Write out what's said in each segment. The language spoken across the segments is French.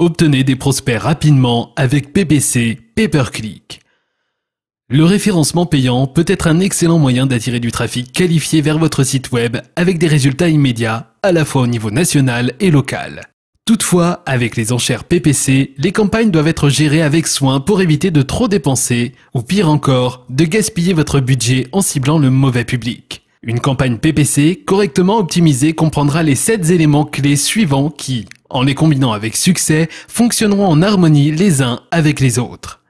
Obtenez des prospects rapidement avec PPC, Pay Per Click. Le référencement payant peut être un excellent moyen d'attirer du trafic qualifié vers votre site web avec des résultats immédiats à la fois au niveau national et local. Toutefois, avec les enchères PPC, les campagnes doivent être gérées avec soin pour éviter de trop dépenser, ou pire encore, de gaspiller votre budget en ciblant le mauvais public. Une campagne PPC correctement optimisée comprendra les 7 éléments clés suivants qui en les combinant avec succès, fonctionneront en harmonie les uns avec les autres.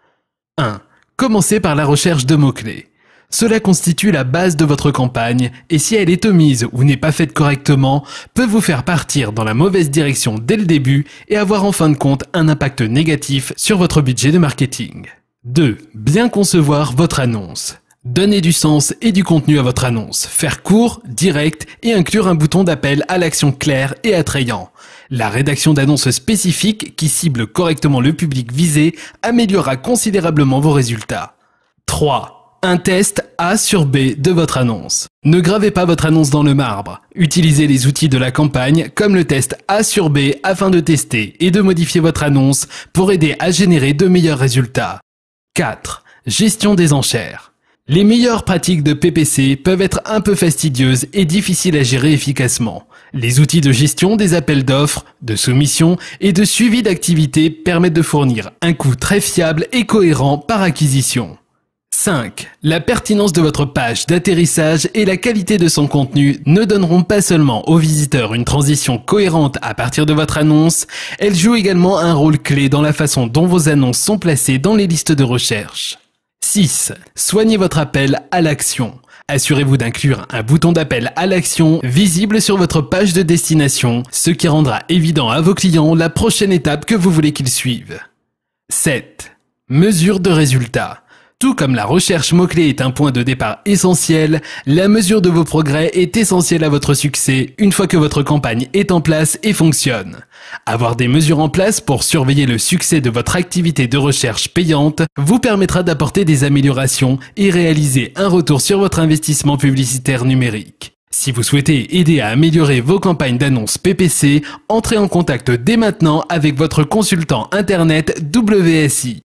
1. Commencez par la recherche de mots-clés. Cela constitue la base de votre campagne et si elle est omise ou n'est pas faite correctement, peut vous faire partir dans la mauvaise direction dès le début et avoir en fin de compte un impact négatif sur votre budget de marketing. 2. Bien concevoir votre annonce. Donner du sens et du contenu à votre annonce, faire court, direct et inclure un bouton d'appel à l'action clair et attrayant. La rédaction d'annonces spécifiques qui cible correctement le public visé améliorera considérablement vos résultats. 3 un test A sur B de votre annonce. Ne gravez pas votre annonce dans le marbre. Utilisez les outils de la campagne comme le test A sur B afin de tester et de modifier votre annonce pour aider à générer de meilleurs résultats. 4. Gestion des enchères. Les meilleures pratiques de PPC peuvent être un peu fastidieuses et difficiles à gérer efficacement. Les outils de gestion des appels d'offres, de soumission et de suivi d'activité permettent de fournir un coût très fiable et cohérent par acquisition. 5. La pertinence de votre page d'atterrissage et la qualité de son contenu ne donneront pas seulement aux visiteurs une transition cohérente à partir de votre annonce, elle joue également un rôle clé dans la façon dont vos annonces sont placées dans les listes de recherche. 6. Soignez votre appel à l'action. Assurez-vous d'inclure un bouton d'appel à l'action visible sur votre page de destination, ce qui rendra évident à vos clients la prochaine étape que vous voulez qu'ils suivent. 7. Mesure de résultats. Tout comme la recherche mot-clé est un point de départ essentiel, la mesure de vos progrès est essentielle à votre succès une fois que votre campagne est en place et fonctionne. Avoir des mesures en place pour surveiller le succès de votre activité de recherche payante vous permettra d'apporter des améliorations et réaliser un retour sur votre investissement publicitaire numérique. Si vous souhaitez aider à améliorer vos campagnes d'annonces PPC, entrez en contact dès maintenant avec votre consultant Internet WSI.